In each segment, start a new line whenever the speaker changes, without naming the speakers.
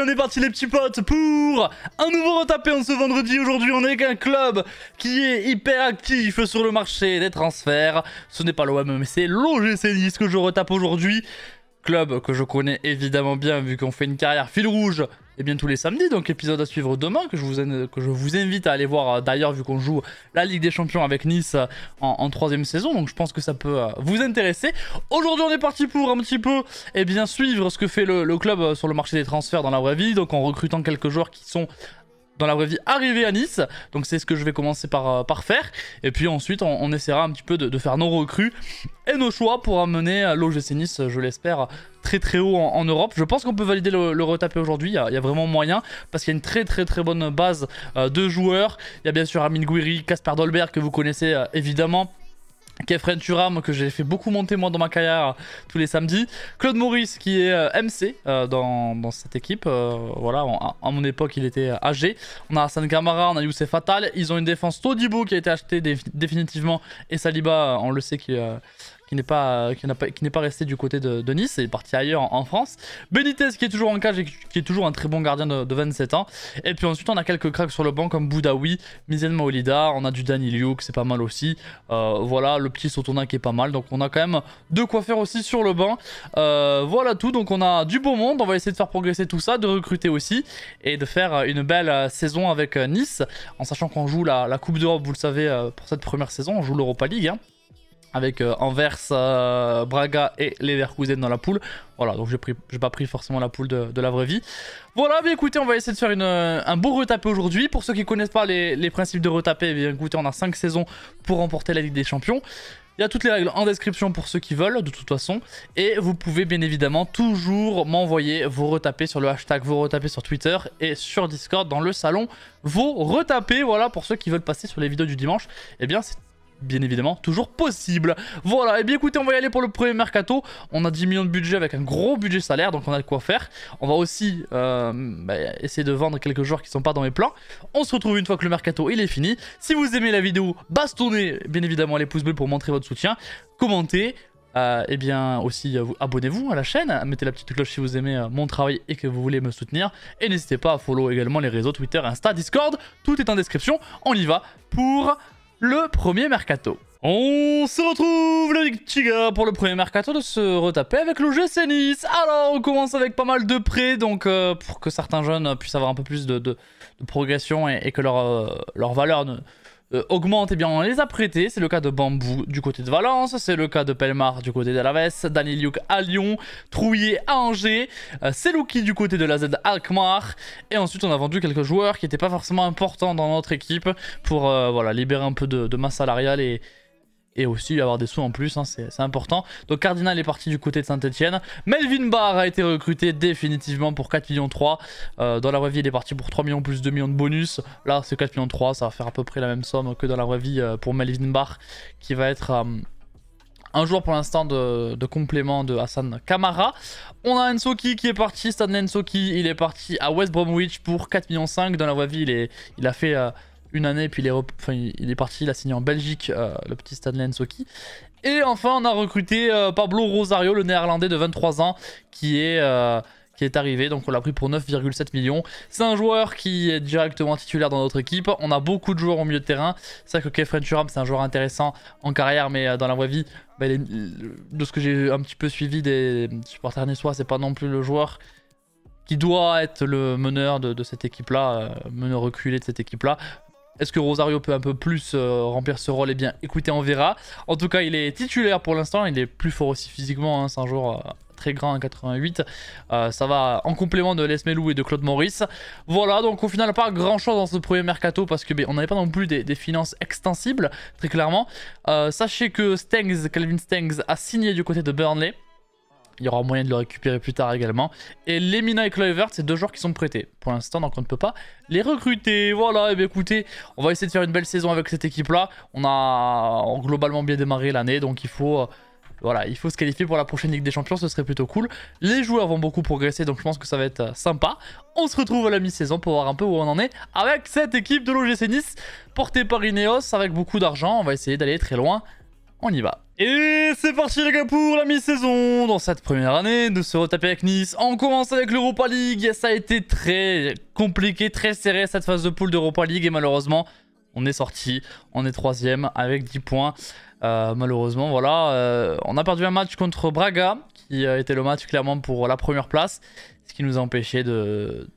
on est parti les petits potes pour un nouveau retapé en ce vendredi. Aujourd'hui on est avec un club qui est hyper actif sur le marché des transferts. Ce n'est pas l'OM mais c'est l'OGC Nice que je retape aujourd'hui club que je connais évidemment bien vu qu'on fait une carrière fil rouge et eh bien tous les samedis. Donc épisode à suivre demain que je vous, que je vous invite à aller voir euh, d'ailleurs vu qu'on joue la Ligue des Champions avec Nice euh, en, troisième saison. Donc je pense que ça peut euh, vous intéresser. Aujourd'hui on est parti pour un petit peu et eh bien, suivre ce que fait le, club sur le marché des transferts dans la vraie vie. Donc en recrutant quelques joueurs qui sont dans la vraie vie arriver à Nice. Donc c'est ce que je vais commencer par, euh, faire. Et puis ensuite, on, essaiera un petit peu de, faire nos recrues et nos choix pour amener euh, l'OGC Nice, je l'espère, très très haut en, Europe. Je pense qu'on peut valider le, retaper retapé aujourd'hui. Il, y a, vraiment moyen parce qu'il y a une très très très bonne base euh, de joueurs. Il y a bien sûr Amine Gouiri, Casper Dolberg que vous connaissez évidemment. Kefren Turam que j'ai fait beaucoup monter moi dans ma carrière tous les samedis. Claude Maurice qui est euh, MC euh, dans, cette équipe. Euh, voilà, à, mon époque il était âgé. On a Hassan Gamara on a Youssef Fatal. Ils ont une défense Todibo qui a été achetée définitivement et Saliba, on le sait a qui n'est pas, qui pas, pas resté du côté de, Nice, Et est parti ailleurs en, France. Benitez qui est toujours en cage et qui est toujours un très bon gardien de, 27 ans. Et puis ensuite on a quelques cracks sur le banc comme Boudaoui, Mizen Maolida, on a du que c'est pas mal aussi. Euh, voilà, le petit Sotona qui est pas mal. Donc on a quand même de quoi faire aussi sur le banc. Euh, voilà tout, donc on a du beau monde, on va essayer de faire progresser tout ça, de recruter aussi et de faire une belle saison avec Nice, en sachant qu'on joue la, Coupe d'Europe, vous le savez, euh, pour cette première saison, on joue l'Europa League. Hein avec euh, Anvers, euh, Braga et les dans la poule. Voilà, donc j'ai pas pris forcément la poule de, la vraie vie. Voilà, mais écoutez, on va essayer de faire une, euh, un beau retapé aujourd'hui. Pour ceux qui connaissent pas les, principes de retapé, eh bien écoutez, on a 5 saisons pour remporter la Ligue des Champions. Il y a toutes les règles en description pour ceux qui veulent, de toute façon. Et vous pouvez bien évidemment toujours m'envoyer vos retapés sur le hashtag, vos retapés sur Twitter et sur Discord dans le salon. Vos retapés, voilà, pour ceux qui veulent passer sur les vidéos du dimanche. Eh bien, c'est bien évidemment toujours possible. Voilà, et bien écoutez, on va y aller pour le premier mercato. On a 10 millions de budget avec un gros budget salaire, donc on a de quoi faire. On va aussi euh, bah, essayer de vendre quelques joueurs qui sont pas dans mes plans. On se retrouve une fois que le mercato il est fini. Si vous aimez la vidéo, bastonnez bien évidemment les pouces bleus pour montrer votre soutien. Commentez, euh, et bien aussi euh, abonnez-vous à la chaîne, mettez la petite cloche si vous aimez mon travail et que vous voulez me soutenir. Et n'hésitez pas à follow également les réseaux Twitter, Insta, Discord, tout est en description. On y va pour le premier mercato. On se retrouve le petit gars pour le premier mercato de se retaper avec le GC Nice. Alors on commence avec pas mal de prêts donc euh, pour que certains jeunes puissent avoir un peu plus de, progression et, que leur, euh, leur valeur ne, euh, augmente et eh bien on les a prêtés. C'est le cas de Bambou du côté de Valence, c'est le cas de Pelmar du côté d'Alaves, Daniliuk à Lyon, trouillé à Angers, euh, c'est du côté de la Z Alkmaar. Et ensuite on a vendu quelques joueurs qui n'étaient pas forcément importants dans notre équipe pour euh, voilà, libérer un peu de masse salariale et et aussi avoir des sous en plus, hein, c'est important. Donc Cardinal est parti du côté de Saint-Etienne. Melvin Barr a été recruté définitivement pour 4 millions 3. Euh, dans la vraie vie, il est parti pour 3 millions plus 2 millions de bonus. Là, c'est 4 millions 3, ça va faire à peu près la même somme que dans la vraie vie euh, pour Melvin Barr, qui va être... Euh, un jour pour l'instant de, complément de Hassan Kamara. On a Ensoki qui est parti, Stan Ensoki, il est parti à West Bromwich pour 4 millions. Dans la voie vie, il, est, il a fait une année, puis il est, il est parti, il a signé en Belgique, euh, le petit Stanley Nsoki. Et enfin, on a recruté euh, Pablo Rosario, le néerlandais de 23 ans, qui est, euh, qui est arrivé. Donc on l'a pris pour 9,7 millions. C'est un joueur qui est directement titulaire dans notre équipe. On a beaucoup de joueurs au milieu de terrain. C'est vrai que Kefren Turam, c'est un joueur intéressant en carrière, mais dans la vraie vie, bah, de ce que j'ai un petit peu suivi des supporters niçois, c'est pas non plus le joueur qui doit être le meneur de, cette équipe-là, meneur reculé de cette équipe-là. Est-ce que Rosario peut un peu plus euh, remplir ce rôle Eh bien, écoutez, on verra. En tout cas, il est titulaire pour l'instant. Il est plus fort aussi physiquement. Hein. C'est un joueur euh, très grand, à 88. Euh, ça va en complément de Lesmelou et de Claude Maurice. Voilà, donc au final, pas grand-chose dans ce premier mercato parce que ben, on n'avait pas non plus des, des, finances extensibles, très clairement. sachez que Stengs, Calvin Stengs, a signé du côté de Burnley il y aura moyen de le récupérer plus tard également. Et Lemina et Kluivert, c'est deux joueurs qui sont prêtés pour l'instant, donc on ne peut pas les recruter. Voilà, et eh bien écoutez, on va essayer de faire une belle saison avec cette équipe-là. On a euh, globalement bien démarré l'année, donc il faut... Euh, voilà, il faut se qualifier pour la prochaine Ligue des Champions, ce serait plutôt cool. Les joueurs vont beaucoup progresser, donc je pense que ça va être euh, sympa. On se retrouve à la mi-saison pour voir un peu où on en est avec cette équipe de l'OGC Nice, portée par Ineos, avec beaucoup d'argent. On va essayer d'aller très loin. On y va. Et c'est parti les gars pour la mi-saison Dans cette première année, de se retaper avec Nice. On commence avec l'Europa League. Ça a été très compliqué, très serré cette phase de poule d'Europa League. Et malheureusement, on est sorti. On est troisième avec 10 points. Euh, malheureusement, voilà. Euh, on a perdu un match contre Braga, qui a euh, été le match clairement pour la première place. Ce qui nous a empêché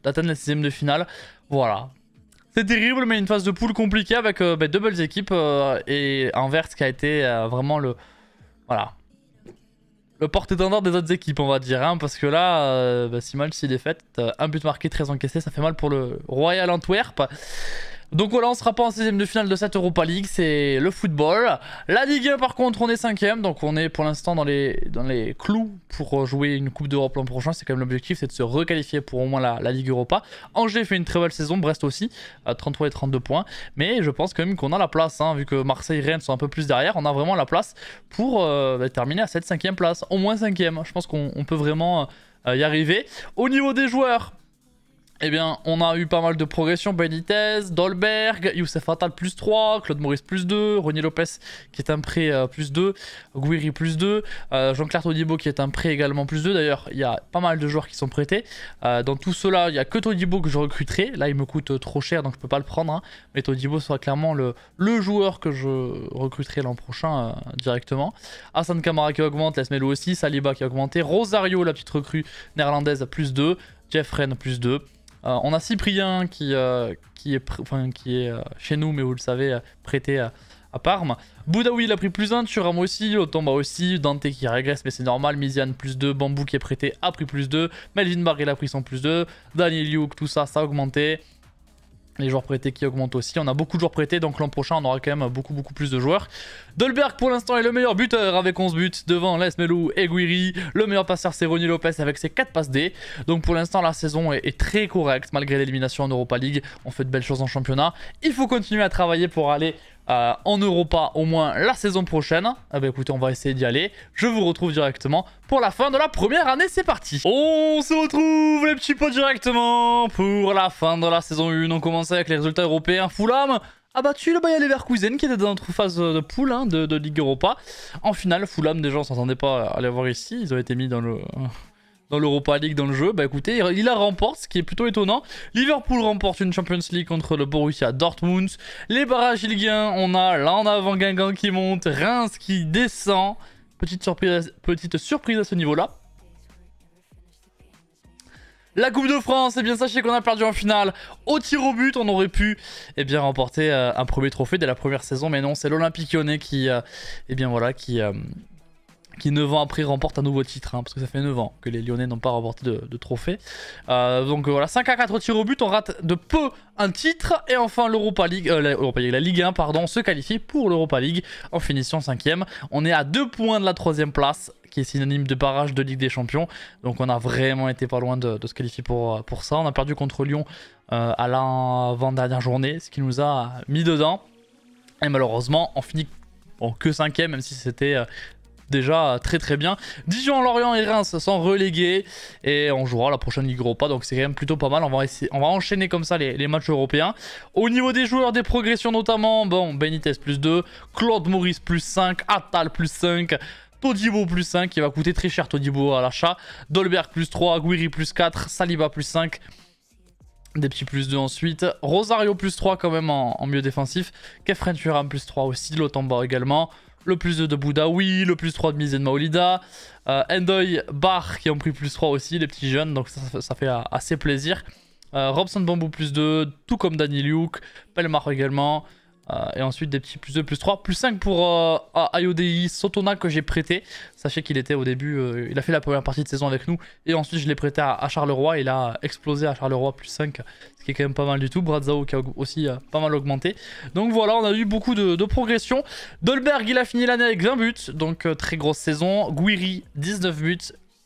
d'atteindre la sixième de finale. Voilà, c'est terrible, mais une phase de poule compliquée avec deux belles bah, équipes euh, et un Vert qui a été euh, vraiment le. Voilà. Le porte-étendard des autres équipes, on va dire. Hein, parce que là, euh, bah, si mal, si défaite, un but marqué, très encaissé, ça fait mal pour le Royal Antwerp. Donc voilà, on sera pas en 16 de finale de cette Europa League, c'est le football. La Ligue 1 par contre, on est 5 donc on est pour l'instant dans les, dans les clous pour jouer une Coupe d'Europe l'an prochain. C'est quand même l'objectif, c'est de se requalifier pour au moins la, Ligue Europa. Angers fait une très belle saison, Brest aussi, à 33 et 32 points. Mais je pense quand même qu'on a la place, hein, vu que Marseille et Rennes sont un peu plus derrière, on a vraiment la place pour euh, bah, terminer à cette cinquième place, au moins cinquième. Je pense qu'on peut vraiment... Euh, y arriver. Au niveau des joueurs, eh bien, on a eu pas mal de progression. Benitez, Dolberg, Youssef Fatal plus 3, Claude Maurice plus 2, René Lopez qui est un prêt euh, plus 2, Guiri plus 2, euh, Jean-Claire Todibo qui est un prêt également plus 2. D'ailleurs, il y a pas mal de joueurs qui sont prêtés. Euh, dans tout cela, il n'y a que Todibo que je recruterai. Là, il me coûte trop cher, donc je ne peux pas le prendre. Hein. Mais Todibo sera clairement le, le joueur que je recruterai l'an prochain directement. Hassan Kamara qui augmente, Lesmelo aussi, Saliba qui a augmenté, Rosario, la petite recrue néerlandaise, plus 2, Jeff Rennes plus 2. Euh, on a Cyprien qui, euh, qui est, qui est euh, chez nous, mais vous le savez, prêté à Parme. Boudaoui il a pris plus 1, Turam aussi, Otomba aussi, Dante qui régresse mais c'est normal, Miziane plus 2, Bambou qui est prêté a pris plus 2, Melvin Barr il a pris son plus 2, Daniel Yuk, tout ça, ça a augmenté les joueurs prêtés qui augmentent aussi. On a beaucoup de joueurs prêtés, donc l'an prochain, on aura quand même beaucoup, beaucoup plus de joueurs. Dolberg, pour l'instant, est le meilleur buteur avec 11 buts devant Les Melou et Guiri. Le meilleur passeur, c'est Ronny Lopez avec ses 4 passes D. Donc pour l'instant, la saison est très correcte, malgré l'élimination en Europa League. On fait de belles choses en championnat. Il faut continuer à travailler pour aller euh, en Europa au moins la saison prochaine. Eh ben écoutez, on va essayer d'y aller. Je vous retrouve directement pour la fin de la première année. C'est parti On se retrouve les petits potes directement pour la fin de la saison 1. On commence avec les résultats européens. Fulham a battu le Bayer Leverkusen qui était dans notre phase de poule hein, de, de, Ligue Europa. En finale, Fulham, déjà, on s'entendait pas à voir ici. Ils ont été mis dans le dans l'Europa League dans le jeu. Bah écoutez, il la remporte, ce qui est plutôt étonnant. Liverpool remporte une Champions League contre le Borussia Dortmund. Les barrages il gagne. on a là en avant Guingamp qui monte, Reims qui descend. Petite surprise, petite surprise à ce niveau-là. La Coupe de France, et eh bien sachez qu'on a perdu en finale au tir au but. On aurait pu et eh bien, remporter euh, un premier trophée dès la première saison, mais non, c'est l'Olympique Lyonnais qui, et euh, eh bien, voilà, qui, euh, qui 9 ans après remporte un nouveau titre, hein, parce que ça fait 9 ans que les Lyonnais n'ont pas remporté de, trophée. Euh, donc euh, voilà, 5 à 4 tirs au but, on rate de peu un titre, et enfin l'Europa League, euh, la, Ligue 1 pardon, se qualifie pour l'Europa League en finissant 5ème. On est à 2 points de la 3 place, qui est synonyme de barrage de Ligue des Champions, donc on a vraiment été pas loin de, se qualifier pour, pour ça. On a perdu contre Lyon euh, à l'avant-dernière journée, ce qui nous a mis dedans. Et malheureusement, on finit bon, que 5 même si c'était déjà très très bien. Dijon, Lorient et Reims sont relégués et on jouera la prochaine Ligue Europa, donc c'est quand même plutôt pas mal. On va, enchaîner comme ça les, matchs européens. Au niveau des joueurs, des progressions notamment, bon, Benitez plus 2, Claude Maurice plus 5, Attal plus 5. Todibo plus 5 qui va coûter très cher Todibo à l'achat, Dolberg plus 3, Guiri plus 4, Saliba plus 5, des petits plus 2 ensuite. Rosario plus 3 quand même en, mieux milieu défensif. Kefren Turam plus 3 aussi. bas également le plus 2 de Boudaoui, le plus 3 de Mizen Maolida, euh, Endoy, Bar qui ont pris plus 3 aussi, les petits jeunes, donc ça, fait euh, assez plaisir. Robson euh, Robson Bambou plus 2, tout comme Danny Luke, Pelmar également, euh, et ensuite des petits plus 2, plus 3, plus 5 pour IODI euh, Sotona que j'ai prêté. Sachez qu'il était au début, euh, il a fait la première partie de saison avec nous. Et ensuite je l'ai prêté à, Charleroi. Il a explosé à Charleroi plus 5, ce qui est quand même pas mal du tout. Bradzao qui a aussi pas mal augmenté. Donc voilà, on a eu beaucoup de, progression. Dolberg il a fini l'année avec 20 buts, donc très grosse saison. Guiri 19 buts.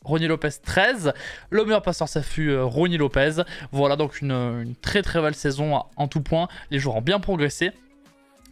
Ronnie Lopez 13. Le meilleur passeur, ça fut Ronnie Lopez. Voilà donc une très très belle saison en tout point. Les joueurs ont bien progressé.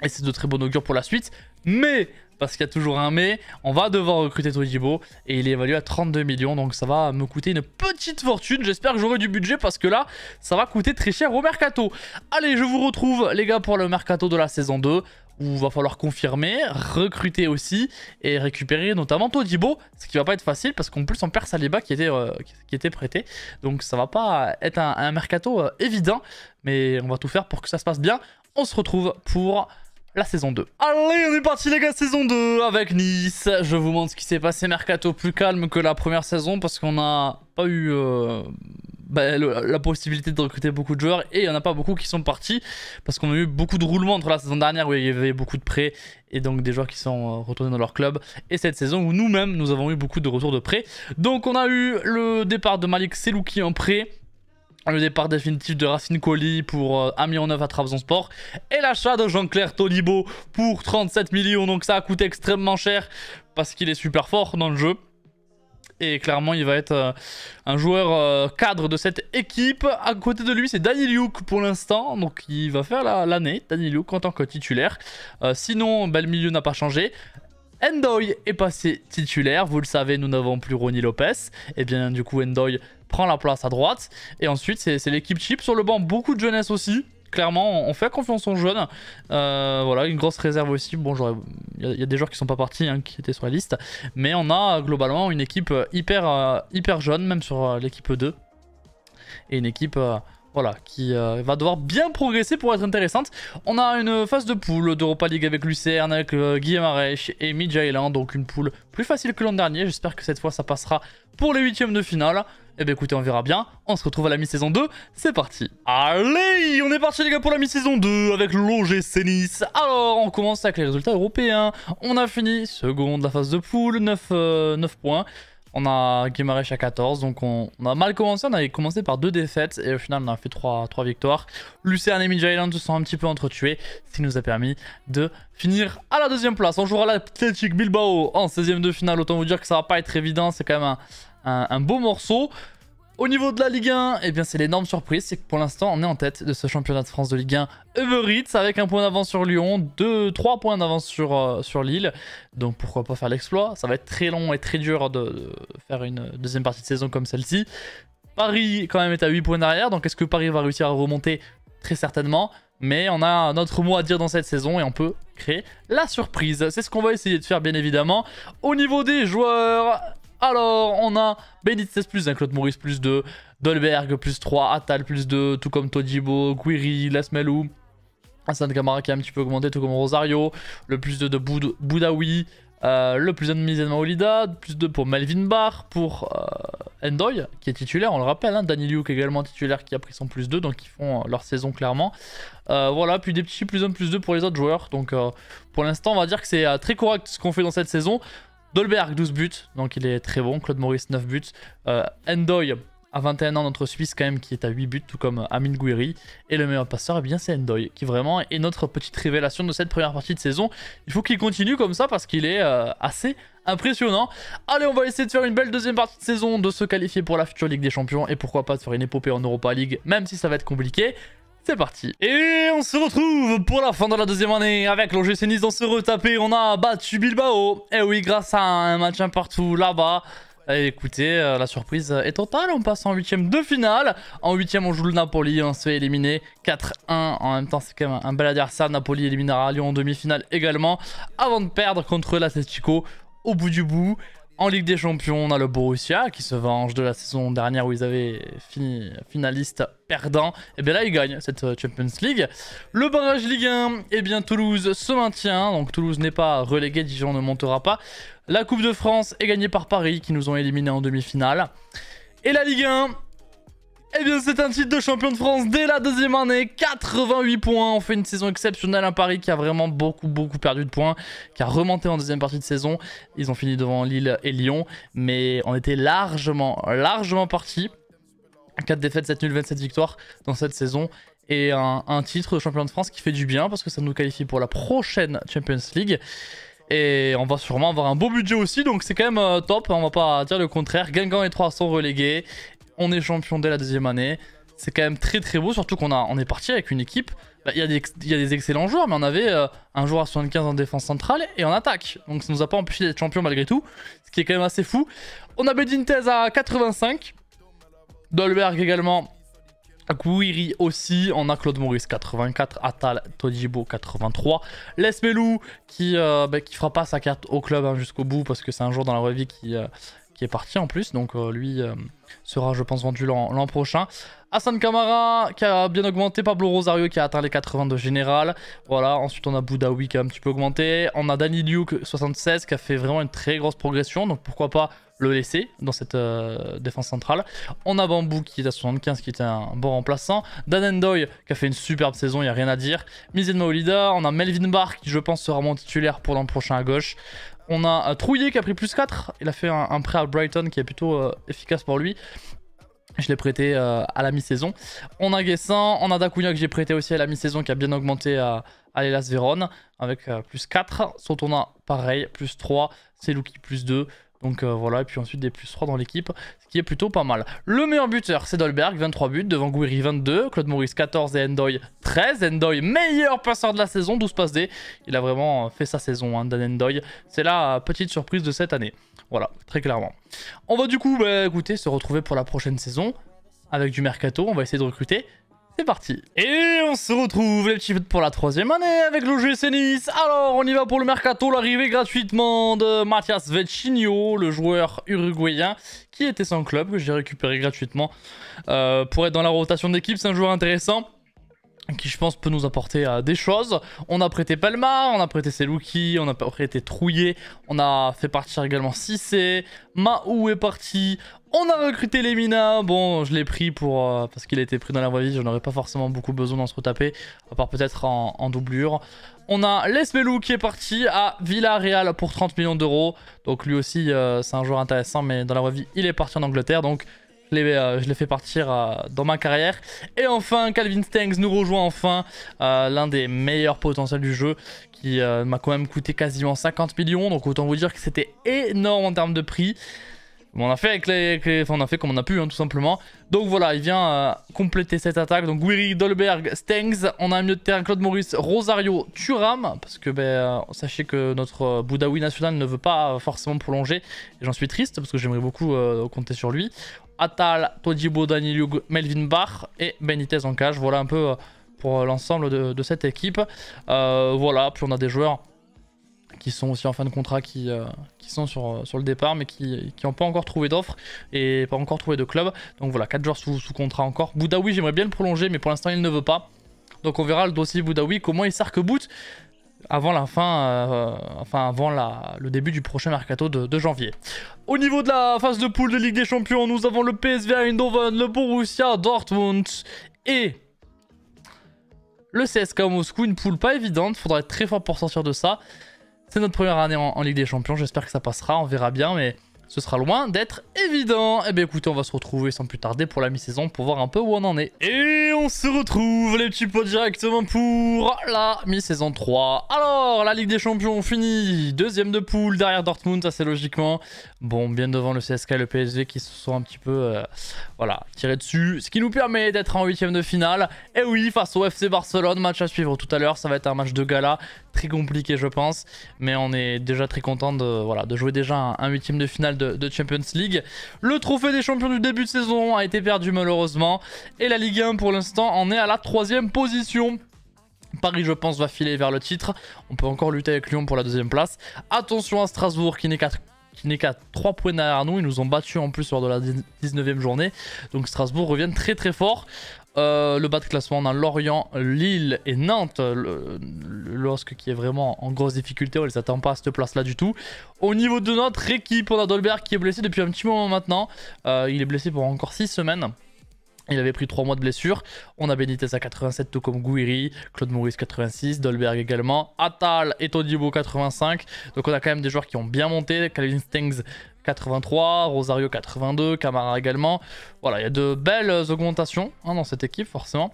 Et c'est de très bon augure pour la suite. Mais, parce qu'il y a toujours un mais, on va devoir recruter Tojibo. Et il est évalué à 32 millions. Donc ça va me coûter une petite fortune. J'espère que j'aurai du budget parce que là, ça va coûter très cher au mercato. Allez, je vous retrouve les gars pour le mercato de la saison 2 où va falloir confirmer, recruter aussi et récupérer notamment Todibo, ce qui va pas être facile parce qu'en plus on perd Saliba qui était, euh, qui était prêté. Donc ça va pas être un, mercato euh, évident, mais on va tout faire pour que ça se passe bien. On se retrouve pour la saison 2. Allez, on est parti les gars, saison 2 avec Nice. Je vous montre ce qui s'est passé mercato plus calme que la première saison parce qu'on n'a pas eu euh, bah, la possibilité de recruter beaucoup de joueurs et il n'y en a pas beaucoup qui sont partis parce qu'on a eu beaucoup de roulements entre la saison dernière où il y avait beaucoup de prêts et donc des joueurs qui sont euh, retournés dans leur club et cette saison où nous-mêmes nous avons eu beaucoup de retours de prêts. Donc on a eu le départ de Malik Selouki en prêt le départ définitif de Racine Colli pour euh, en à à Sport. et l'achat de Jean-Claire Tolibo pour 37 millions donc ça a coûté extrêmement cher parce qu'il est super fort dans le jeu et clairement il va être euh, un joueur euh, cadre de cette équipe à côté de lui c'est Danny Luke pour l'instant donc il va faire l'année la, Danny Luke en tant que titulaire euh, sinon bel le milieu n'a pas changé Endoy est passé titulaire. Vous le savez, nous n'avons plus Ronnie Lopez. Et eh bien, du coup, Endoy prend la place à droite. Et ensuite, c'est l'équipe chip sur le banc. Beaucoup de jeunesse aussi. Clairement, on fait confiance aux jeunes. Euh, voilà, une grosse réserve aussi. Bon, il y, a des joueurs qui sont pas partis, hein, qui étaient sur la liste. Mais on a globalement une équipe euh, hyper, euh, hyper jeune, même sur l'équipe 2. Et une équipe voilà, qui euh, va devoir bien progresser pour être intéressante. On a une phase de poule d'Europa League avec Lucerne, avec euh, Guillaume et mid Donc une poule plus facile que l'an dernier. J'espère que cette fois ça passera pour les huitièmes de finale. Eh bien écoutez, on verra bien. On se retrouve à la mi-saison 2. C'est parti. Allez, on est parti les gars pour la mi-saison 2 avec l'OGC Nice. Alors, on commence avec les résultats européens. On a fini seconde la phase de poule, 9, 9 euh, points. On a Guimaraes à 14, donc on, a mal commencé, on avait commencé par deux défaites et au final on a fait trois, victoires. Lucerne et Mid se sont un petit peu entretués, ce qui nous a permis de finir à la deuxième place. On jouera l'Athletic Bilbao en 16ème de finale, autant vous dire que ça va pas être évident, c'est quand même un beau morceau. Au niveau de la Ligue 1, eh bien c'est l'énorme surprise, c'est que pour l'instant on est en tête de ce championnat de France de Ligue 1 Uber avec un point d'avance sur Lyon, deux, trois points d'avance sur, euh, sur Lille. Donc pourquoi pas faire l'exploit Ça va être très long et très dur de, faire une deuxième partie de saison comme celle-ci. Paris quand même est à 8 points d'arrière, donc est-ce que Paris va réussir à remonter Très certainement. Mais on a notre mot à dire dans cette saison et on peut créer la surprise. C'est ce qu'on va essayer de faire bien évidemment. Au niveau des joueurs, alors, on a Benitez plus un, Claude Maurice plus 2, Dolberg plus 3, Atal plus 2, tout comme Todibo, Guiri, Lasmelou, Hassan Kamara qui a un petit peu augmenté, tout comme Rosario, le plus 2 de Boudaoui, euh, le plus 1 de Mizen Maolida, plus 2 pour Melvin Barr, pour Endoy euh, qui est titulaire, on le rappelle, hein, Danny Luke également titulaire qui a pris son plus 2, donc ils font euh, leur saison clairement. voilà, puis des petits plus 1, plus 2 pour les autres joueurs, donc pour l'instant on va dire que c'est très correct ce qu'on fait dans cette saison. Dolberg, 12 buts, donc il est très bon. Claude Maurice, 9 buts. Endoy, euh, à 21 ans, notre Suisse quand même, qui est à 8 buts, tout comme euh, Amin Gouiri. Et le meilleur passeur, eh bien c'est Endoy, qui vraiment est notre petite révélation de cette première partie de saison. Il faut qu'il continue comme ça parce qu'il est euh, assez impressionnant. Allez, on va essayer de faire une belle deuxième partie de saison, de se qualifier pour la future Ligue des Champions et pourquoi pas de faire une épopée en Europa League, même si ça va être compliqué. C'est parti. Et on se retrouve pour la fin de la deuxième année avec l'OGC Nice dans ce retapé. On a battu Bilbao. Et eh oui, grâce à un match un partout là-bas. Eh, écoutez, euh, la surprise est totale. On passe en huitième de finale. En huitième, on joue le Napoli. On se fait éliminer 4-1. En même temps, c'est quand même un bel adversaire. Napoli éliminera Lyon en demi-finale également. Avant de perdre contre l'Atletico au bout du bout. En Ligue des Champions, on a le Borussia qui se venge de la saison dernière où ils avaient fini finaliste perdant. Et bien là, ils gagnent cette euh, Champions League. Le barrage Ligue 1, et eh bien Toulouse se maintient. Donc Toulouse n'est pas relégué, Dijon ne montera pas. La Coupe de France est gagnée par Paris qui nous ont éliminés en demi-finale. Et la Ligue 1, eh bien c'est un titre de champion de France dès la deuxième année, 88 points, on fait une saison exceptionnelle, à Paris qui a vraiment beaucoup beaucoup perdu de points, qui a remonté en deuxième partie de saison, ils ont fini devant Lille et Lyon, mais on était largement, largement parti. 4 défaites, 7 nuls, 27 victoires dans cette saison, et un, titre de champion de France qui fait du bien, parce que ça nous qualifie pour la prochaine Champions League. Et on va sûrement avoir un beau budget aussi, donc c'est quand même euh, top, on va pas dire le contraire. Guingamp et 3 sont relégués, on est champion dès la deuxième année. C'est quand même très très beau, surtout qu'on on est parti avec une équipe. Bah, il y, a des excellents joueurs, mais on avait euh, un joueur à 75 en défense centrale et en attaque. Donc ça nous a pas empêché d'être champion malgré tout, ce qui est quand même assez fou. On a Bedintez à 85. Dolberg également. Akouiri aussi, on a Claude Maurice 84, Atal Todibo 83, Les qui, euh, bah, qui fera pas sa carte au club hein, jusqu'au bout parce que c'est un jour dans la vraie vie qui, euh, est parti en plus. Donc euh, lui euh, sera, je pense, vendu l'an prochain. Hassan Kamara qui a bien augmenté. Pablo Rosario qui a atteint les 80 de général. Voilà, ensuite on a Boudaoui qui a un petit peu augmenté. On a Danny Luke 76 qui a fait vraiment une très grosse progression. Donc pourquoi pas le laisser dans cette euh, défense centrale. On a Bambou qui est à 75, qui est un bon remplaçant. Dan qui a fait une superbe saison, il n'y a rien à dire. Mizen Maolida, on a Melvin Barr qui je pense sera mon titulaire pour l'an prochain à gauche. On a euh, Trouillé qui a pris plus 4. Il a fait un, prêt à Brighton qui est plutôt euh, efficace pour lui. Je l'ai prêté euh, à la mi-saison. On a Guessin, on a Dacunia que j'ai prêté aussi à la mi-saison qui a bien augmenté à, à l'Elas Veron. avec plus 4. Son on pareil, plus 3. C'est Luki plus 2. Donc euh, voilà, et puis ensuite des plus 3 dans l'équipe, ce qui est plutôt pas mal. Le meilleur buteur, c'est Dolberg, 23 buts, devant Gouiri 22, Claude Maurice 14 et Endoy 13. Endoy, meilleur passeur de la saison, 12 passes D. Il a vraiment fait sa saison, hein, Dan Endoy. C'est la petite surprise de cette année. Voilà, très clairement. On va du coup, bah, écoutez, se retrouver pour la prochaine saison avec du mercato. On va essayer de recruter. C'est parti. Et on se retrouve les petits pour la troisième année avec le jeu Nice. Alors on y va pour le mercato, l'arrivée gratuitement de Mathias Vecchino, le joueur uruguayen qui était sans club, que j'ai récupéré gratuitement euh, pour être dans la rotation d'équipe. C'est un joueur intéressant qui je pense peut nous apporter euh, des choses. On a prêté Palma, on a prêté Selouki, on a prêté Trouillé, on a fait partir également Sissé, Maou est parti, on a recruté Lemina, bon je l'ai pris pour euh, parce qu'il a été pris dans la voie vie, je n'aurais pas forcément beaucoup besoin d'en se retaper, à part peut-être en, doublure. On a Lesmelou qui est parti à Villarreal pour 30 millions d'euros, donc lui aussi euh, c'est un joueur intéressant mais dans la voie vie il est parti en Angleterre donc euh, je l'ai fait partir euh, dans ma carrière. Et enfin, Calvin Stengs nous rejoint enfin, euh, l'un des meilleurs potentiels du jeu, qui m'a quand même coûté quasiment 50 millions, donc autant vous dire que c'était énorme en termes de prix. On a fait on a fait comme on a pu, hein, tout simplement. Donc voilà, il vient compléter cette attaque. Donc Guiri, Dolberg, Stengs. On a un milieu de terrain Claude Maurice, Rosario, Turam. Parce que ben, sachez que notre Boudaoui national ne veut pas forcément prolonger. j'en suis triste parce que j'aimerais beaucoup compter sur lui. Atal, Todibo, Danilug, Melvin Bach et Benitez en cage. Voilà un peu euh, pour euh, l'ensemble de, cette équipe. Euh, voilà, puis on a des joueurs qui sont aussi en fin de contrat, qui, qui sont sur, sur le départ, mais qui n'ont pas encore trouvé d'offre et pas encore trouvé de club. Donc voilà, 4 joueurs sous, contrat encore. Boudaoui, j'aimerais bien le prolonger, mais pour l'instant, il ne veut pas. Donc on verra le dossier Boudaoui, comment il sarc Boot avant la fin, euh, enfin avant le début du prochain mercato de, janvier. Au niveau de la phase de poule de Ligue des Champions, nous avons le PSV Eindhoven, le Borussia Dortmund et le CSKA Moscou. Une poule pas évidente, faudra être très fort pour sortir de ça. C'est notre première année en Ligue des Champions, j'espère que ça passera, on verra bien, mais ce sera loin d'être évident. Et eh bien écoutez, on va se retrouver sans plus tarder pour la mi-saison pour voir un peu où on en est. Et on se retrouve les petits potes, directement pour la mi-saison 3. Alors, la Ligue des Champions finie, deuxième de poule derrière Dortmund, assez logiquement. Bon, bien devant le CSK et le PSV qui se sont un petit peu euh, voilà, tirés dessus. Ce qui nous permet d'être en huitième de finale. Et oui, face au FC Barcelone, match à suivre tout à l'heure. Ça va être un match de gala, très compliqué je pense. Mais on est déjà très content de, voilà, de jouer déjà un huitième de finale de, de, Champions League. Le trophée des champions du début de saison a été perdu malheureusement. Et la Ligue 1 pour l'instant en est à la troisième position. Paris, je pense, va filer vers le titre. On peut encore lutter avec Lyon pour la deuxième place. Attention à Strasbourg qui n'est qu'à qui n'est qu'à 3 points derrière nous. Ils nous ont battus en plus lors de la 19e journée. Donc Strasbourg revient très très fort. Euh, le bas de classement, on a Lorient, Lille et Nantes. lorsque qui est vraiment en grosse difficulté, on ne les attend pas à cette place-là du tout. Au niveau de notre équipe, on a Dolberg qui est blessé depuis un petit moment maintenant. Euh, il est blessé pour encore 6 semaines. Il avait pris 3 mois de blessure. On a Benitez à 87, tout comme Gouiri, Claude Maurice 86, Dolberg également, Atal et Todibo 85. Donc on a quand même des joueurs qui ont bien monté. Calvin Stengs 83, Rosario 82, Camara également. Voilà, il y a de belles augmentations hein, dans cette équipe forcément.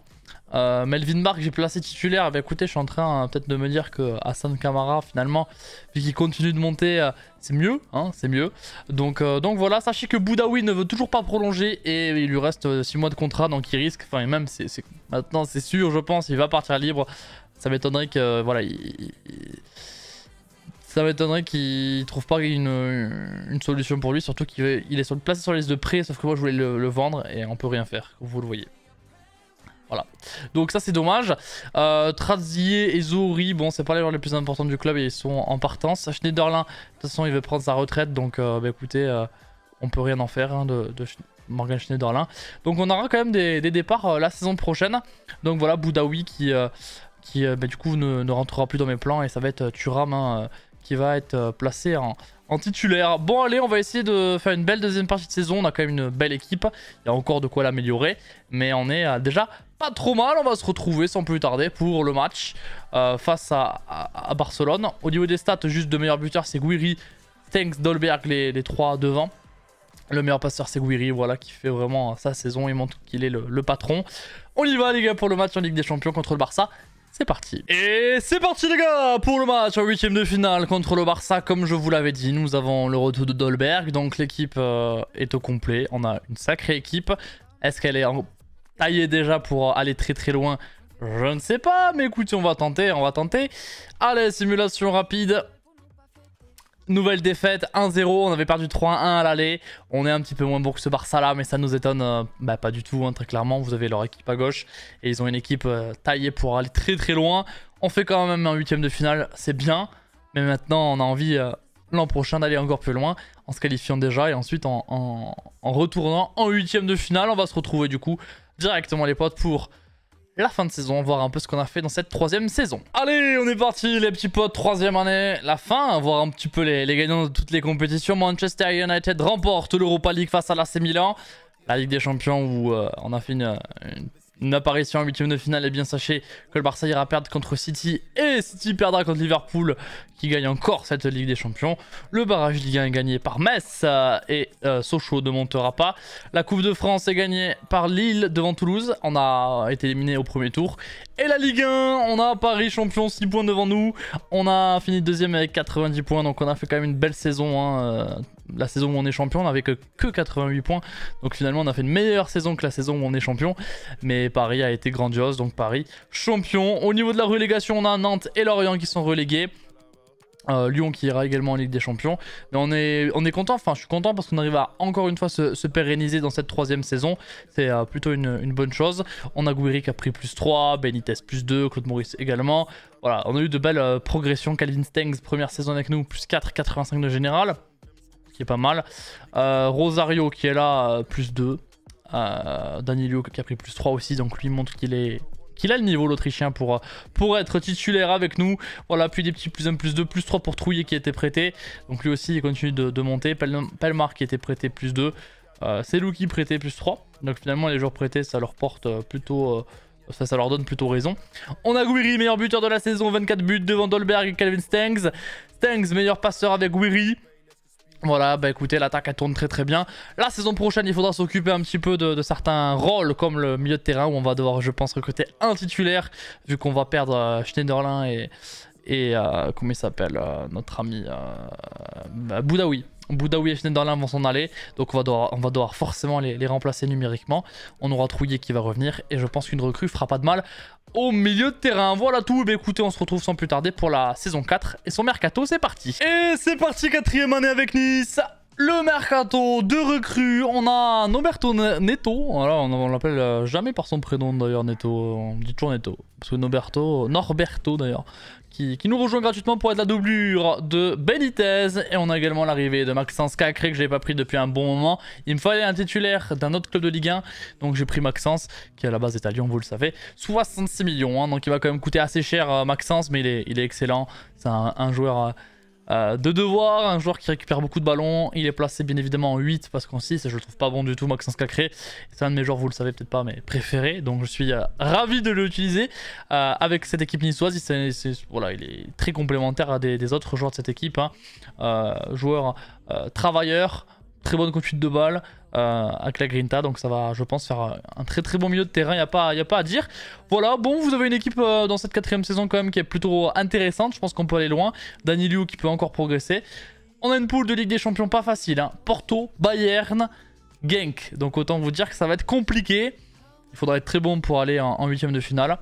Euh, Melvin Mark, j'ai placé titulaire. Bah écoutez, je suis en train euh, peut-être de me dire que Hassan Kamara, finalement, vu qu'il continue de monter, euh, c'est mieux. Hein, c'est mieux. Donc, voilà, sachez que Boudaoui ne veut toujours pas prolonger et il lui reste 6 mois de contrat, donc il risque. Enfin, même, maintenant, c'est sûr, je pense, il va partir libre. Ça m'étonnerait que. voilà, ça m'étonnerait qu'il trouve pas une, solution pour lui, surtout qu'il est placé sur la liste de prêt, sauf que moi je voulais le vendre et on peut rien faire, vous le voyez. Voilà. Donc ça c'est dommage. Euh, Trazier et Zori. bon c'est pas les joueurs les plus importants du club et ils sont en partance. Schneiderlin, de toute façon il veut prendre sa retraite donc euh, bah, écoutez, euh, on peut rien en faire hein, de, Morgan Schneiderlin. Donc on aura quand même des, départs euh, la saison prochaine. Donc voilà Boudaoui qui, qui bah, du coup ne, rentrera plus dans mes plans et ça va être Turam hein, qui va être placé en, en titulaire. Bon allez, on va essayer de faire une belle deuxième partie de saison. On a quand même une belle équipe. Il y a encore de quoi l'améliorer. Mais on est déjà pas trop mal. On va se retrouver sans plus tarder pour le match euh, face à, Barcelone. Au niveau des stats, juste de meilleur buteur, c'est Guiri, Thanks, Dolberg, les, trois devant. Le meilleur passeur, c'est Guiri, voilà, qui fait vraiment euh, sa saison. et montre qu'il est le, patron. On y va, les gars, pour le match en Ligue des Champions contre le Barça. C'est parti. Et c'est parti, les gars, pour le match en huitième de finale contre le Barça. Comme je vous l'avais dit, nous avons le retour de Dolberg. Donc, l'équipe euh, est au complet. On a une sacrée équipe. Est-ce qu'elle est en taillé déjà pour aller très très loin Je ne sais pas, mais écoutez, on va tenter, on va tenter. Allez, simulation rapide. Nouvelle défaite, 1-0, on avait perdu 3-1 à l'aller. On est un petit peu moins bon que ce Barça là, mais ça nous étonne euh, bah, pas du tout, hein, très clairement. Vous avez leur équipe à gauche et ils ont une équipe euh, taillée pour aller très très loin. On fait quand même un huitième de finale, c'est bien. Mais maintenant, on a envie euh, l'an prochain d'aller encore plus loin en se qualifiant déjà et ensuite en, en retournant en huitième de finale. On va se retrouver du coup directement les potes pour la fin de saison, voir un peu ce qu'on a fait dans cette troisième saison. Allez, on est parti les petits potes, troisième année, la fin, voir un petit peu les, gagnants de toutes les compétitions. Manchester United remporte l'Europa League face à l'AC Milan. La Ligue des Champions où euh, on a fait une, une une apparition en huitième de finale. Et eh bien sachez que le Barça ira perdre contre City et City perdra contre Liverpool qui gagne encore cette Ligue des Champions. Le barrage Ligue 1 est gagné par Metz euh, et euh, Sochaux ne montera pas. La Coupe de France est gagnée par Lille devant Toulouse. On a été éliminé au premier tour. Et la Ligue 1, on a Paris champion 6 points devant nous. On a fini deuxième avec 90 points donc on a fait quand même une belle saison. Hein, euh, la saison où on est champion, on n'avait que, 88 points. Donc finalement, on a fait une meilleure saison que la saison où on est champion. Mais Paris a été grandiose, donc Paris champion. Au niveau de la relégation, on a Nantes et Lorient qui sont relégués. Euh, Lyon qui ira également en Ligue des Champions. Mais on est, on est content, enfin je suis content parce qu'on arrive à encore une fois se, pérenniser dans cette troisième saison. C'est euh, plutôt une, bonne chose. On a Gouiri qui a pris plus 3, Benitez plus 2, Claude Maurice également. Voilà, on a eu de belles euh, progressions. Calvin Stengs, première saison avec nous, plus 4, 85 de général qui est pas mal. Euh, Rosario qui est là, euh, plus 2. Euh, Danilo qui a pris plus 3 aussi, donc lui montre qu'il est qu'il a le niveau l'Autrichien pour, pour être titulaire avec nous. Voilà, puis des petits plus 1, plus 2, plus 3 pour Trouillet qui était prêté. Donc lui aussi, il continue de, monter. Pelmar qui était prêté, plus 2. Euh, C'est qui prêtait, plus 3. Donc finalement, les joueurs prêtés, ça leur porte plutôt... ça, ça leur donne plutôt raison. On a Guiri, meilleur buteur de la saison, 24 buts devant Dolberg et Calvin Stengs. Stengs, meilleur passeur avec Guiri. Voilà, bah écoutez, l'attaque elle tourne très très bien. La saison prochaine, il faudra s'occuper un petit peu de, certains rôles, comme le milieu de terrain, où on va devoir, je pense, recruter un titulaire, vu qu'on va perdre euh, Schneiderlin et, et euh, comment il s'appelle, euh, notre ami Boudaoui. Boudaoui et Darlin vont s'en aller, donc on va devoir, on va forcément les, remplacer numériquement. On aura trouillé qui va revenir et je pense qu'une recrue fera pas de mal au milieu de terrain. Voilà tout, bah écoutez, on se retrouve sans plus tarder pour la saison 4 et son mercato, c'est parti Et c'est parti, quatrième année avec Nice le mercato de recrues, on a Noberto Neto, voilà, on, on l'appelle euh, jamais par son prénom d'ailleurs Neto, on dit toujours Neto, parce que Noberto, Norberto d'ailleurs, qui, nous rejoint gratuitement pour être la doublure de Benitez. Et on a également l'arrivée de Maxence Cacré que je n'avais pas pris depuis un bon moment. Il me fallait un titulaire d'un autre club de Ligue 1. Donc j'ai pris Maxence qui à la base est à Lyon, vous le savez. 66 millions, hein, donc il va quand même coûter assez cher euh, Maxence, mais il est, excellent. C'est un, joueur... Euh, euh, de devoir, un joueur qui récupère beaucoup de ballons, il est placé bien évidemment en 8 parce qu'en 6 je le trouve pas bon du tout Maxence Cacré, c'est un de mes joueurs vous le savez peut-être pas mais préféré donc je suis euh, ravi de l'utiliser euh, avec cette équipe niçoise, il, il est très complémentaire à des, autres joueurs de cette équipe, hein. joueur travailleur, Très bonne conduite de balle à euh, avec la Grinta. Donc ça va, je pense, faire un très très bon milieu de terrain. Il n'y a, pas, y a pas à dire. Voilà, bon, vous avez une équipe euh, dans cette quatrième saison quand même qui est plutôt intéressante. Je pense qu'on peut aller loin. Dani Liu qui peut encore progresser. On a une poule de Ligue des Champions pas facile. Hein. Porto, Bayern, Genk. Donc autant vous dire que ça va être compliqué. Il faudra être très bon pour aller en huitième de finale.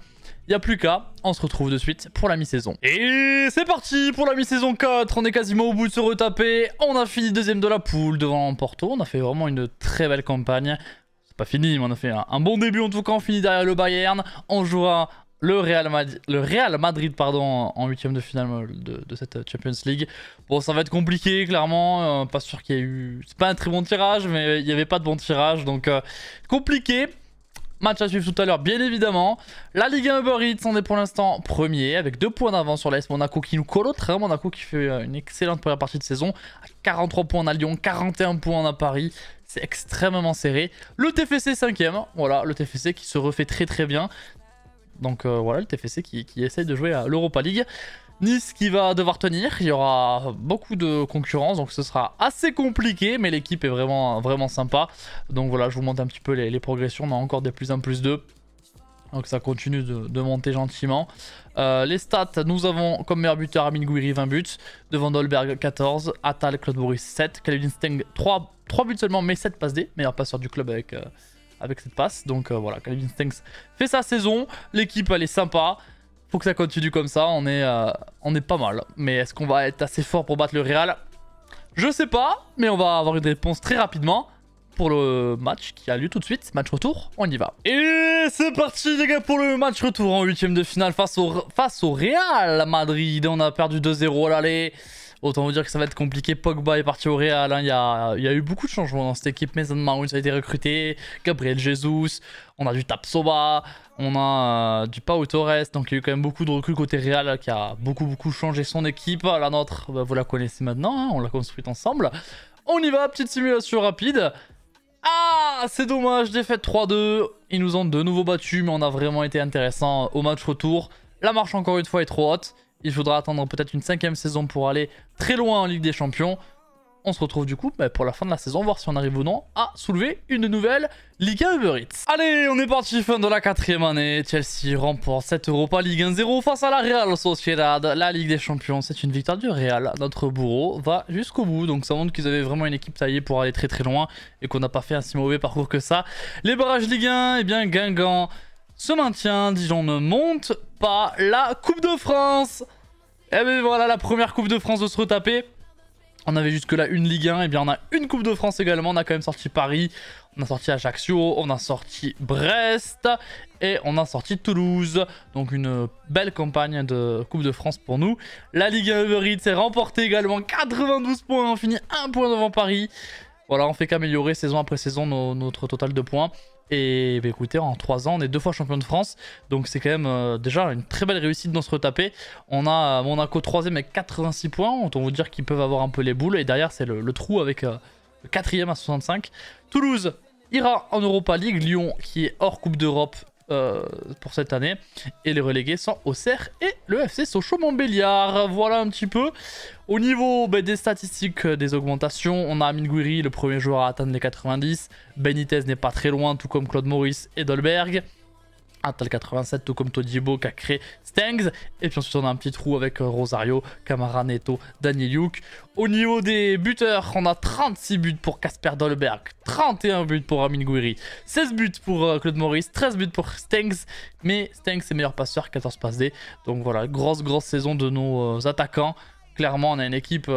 Il n'y a plus qu'à, on se retrouve de suite pour la mi-saison. Et c'est parti pour la mi-saison 4, on est quasiment au bout de se retaper, on a fini deuxième de la poule devant Porto, on a fait vraiment une très belle campagne. C'est pas fini, mais on a fait un, bon début en tout cas, on finit derrière le Bayern, on jouera le Real, Madrid, le Real Madrid pardon, en huitième de finale de, cette Champions League. Bon, ça va être compliqué, clairement. Euh, pas sûr qu'il y ait eu... C'est pas un très bon tirage, mais il n'y avait pas de bon tirage. Donc, euh, compliqué. Match à suivre tout à l'heure, bien évidemment. La Ligue 1 Uber Eats, on est pour l'instant premier, avec deux points d'avance sur l'AS Monaco qui nous colle Monaco qui fait euh, une excellente première partie de saison. 43 points à Lyon, 41 points à Paris. C'est extrêmement serré. Le TFC 5ème, voilà, le TFC qui se refait très très bien. Donc euh, voilà, le TFC qui, qui essaye de jouer à l'Europa League. Nice qui va devoir tenir, il y aura beaucoup de concurrence, donc ce sera assez compliqué, mais l'équipe est vraiment, vraiment sympa. Donc voilà, je vous montre un petit peu les, progressions, on a encore des plus 1, plus 2. Donc ça continue de, monter gentiment. Euh, les stats, nous avons comme meilleur buteur Amin Gouiri 20 buts, devant Dolberg 14, Atal, Claude Boris 7, Calvin Steng 3, 3 buts seulement mais 7 passes D, meilleur passeur du club avec, euh, avec cette passe. Donc euh, voilà, Calvin Steng fait sa saison, l'équipe elle est sympa. Faut que ça continue comme ça, on est, euh, on est pas mal. Mais est-ce qu'on va être assez fort pour battre le Real Je sais pas, mais on va avoir une réponse très rapidement pour le match qui a lieu tout de suite. Match retour, on y va. Et c'est parti les gars pour le match retour en huitième de finale face au, face au Real Madrid. On a perdu 2-0 à l'aller. Autant vous dire que ça va être compliqué. Pogba est parti au Real. Hein. Il, y a, eu beaucoup de changements dans cette équipe. Mason Mount a été recruté. Gabriel Jesus. On a du Tapsoba. On a euh, du Pau Torres. Donc il y a eu quand même beaucoup de recul côté Real qui a beaucoup, beaucoup changé son équipe. La nôtre, bah, vous la connaissez maintenant. Hein. On l'a construite ensemble. On y va. Petite simulation rapide. Ah, c'est dommage, défaite 3-2. Ils nous ont de nouveau battu mais on a vraiment été intéressant au match retour. La marche encore une fois est trop haute. Il faudra attendre peut-être une cinquième saison pour aller très loin en Ligue des Champions. On se retrouve du coup bah, pour la fin de la saison, voir si on arrive ou non à soulever une nouvelle Liga Uber Eats. Allez, on est parti, fin de la quatrième année. Chelsea remporte cette Europa Ligue 1-0 face à la Real Sociedad. La Ligue des Champions, c'est une victoire du Real. Notre bourreau va jusqu'au bout, donc ça montre qu'ils avaient vraiment une équipe taillée pour aller très très loin et qu'on n'a pas fait un si mauvais parcours que ça. Les barrages Ligue 1, eh bien Guingamp se maintient, Dijon monte, pas la Coupe de France Et eh bien voilà la première Coupe de France de se retaper. On avait jusque là une Ligue 1, et eh bien on a une Coupe de France également, on a quand même sorti Paris, on a sorti Ajaccio, on a sorti Brest et on a sorti Toulouse. Donc une belle campagne de Coupe de France pour nous. La Ligue 1 Uber Eats remportée également, 92 points, on finit 1 point devant Paris. Voilà, on fait qu'améliorer saison après saison notre total de points. Et bah, écoutez, en 3 ans, on est deux fois champion de France. Donc c'est quand même euh, déjà une très belle réussite dans ce retaper. On a euh, Monaco 3ème avec 86 points. Autant vous dire qu'ils peuvent avoir un peu les boules. Et derrière, c'est le, trou avec euh, le 4ème à 65. Toulouse ira en Europa League. Lyon qui est hors Coupe d'Europe euh, pour cette année. Et les relégués sont Auxerre et le FC Sochaux-Montbéliard. Voilà un petit peu. Au niveau ben, des statistiques, euh, des augmentations, on a Amine Gouiri, le premier joueur à atteindre les 90. Benitez n'est pas très loin, tout comme Claude Maurice et Dolberg. Atal 87, tout comme Todibo qui a créé Stengs. Et puis ensuite, on a un petit trou avec euh, Rosario, Camara Neto, Daniel Yuk. Au niveau des buteurs, on a 36 buts pour Casper Dolberg, 31 buts pour Amin Gouiri, 16 buts pour euh, Claude Maurice, 13 buts pour Stengs. Mais Stengs est meilleur passeur, 14 passes D. Donc voilà, grosse, grosse saison de nos euh, attaquants. Clairement, on a une équipe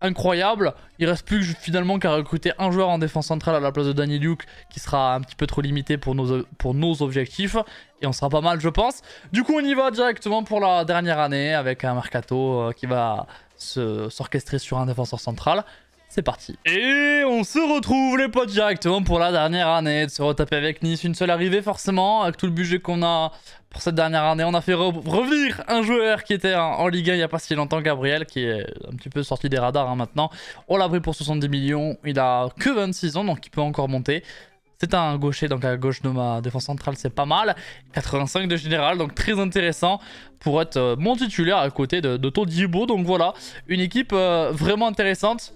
incroyable. Il reste plus finalement qu'à recruter un joueur en défense centrale à la place de Danny Luke qui sera un petit peu trop limité pour nos, pour nos objectifs. Et on sera pas mal je pense. Du coup on y va directement pour la dernière année avec un mercato euh, qui va s'orchestrer sur un défenseur central c'est parti. Et on se retrouve les potes directement pour la dernière année de se retaper avec Nice. Une seule arrivée forcément, avec tout le budget qu'on a pour cette dernière année. On a fait revenir un joueur qui était en Ligue 1 il n'y a pas si longtemps, Gabriel, qui est un petit peu sorti des radars hein, maintenant. On l'a pris pour 70 millions, il a que 26 ans donc il peut encore monter. C'est un gaucher, donc à gauche de ma défense centrale, c'est pas mal. 85 de général, donc très intéressant pour être euh, mon titulaire à côté de, de Todibo. Donc voilà, une équipe euh, vraiment intéressante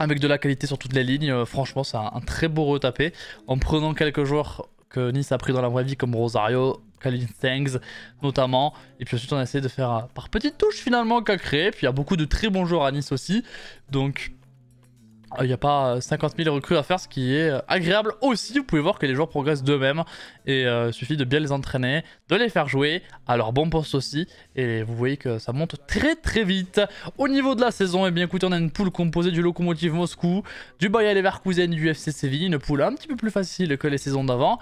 avec de la qualité sur toutes les lignes. Euh, franchement, c'est un, très beau retapé. En prenant quelques joueurs que Nice a pris dans la vraie vie, comme Rosario, Kalin Thangs notamment. Et puis ensuite, on a essayé de faire euh, par petites touches finalement qu'a créé. Puis il y a beaucoup de très bons joueurs à Nice aussi. Donc il euh, n'y a pas 50 euh, 000 recrues à faire, ce qui est euh, agréable aussi. Vous pouvez voir que les joueurs progressent d'eux-mêmes et il suffit de bien les entraîner, de les faire jouer à leur bon poste aussi. Et vous voyez que ça monte très très vite. Au niveau de la saison, et eh bien écoutez, on a une poule composée du locomotive Moscou, du Bayer Leverkusen, du FC Séville, une poule un petit peu plus facile que les saisons d'avant.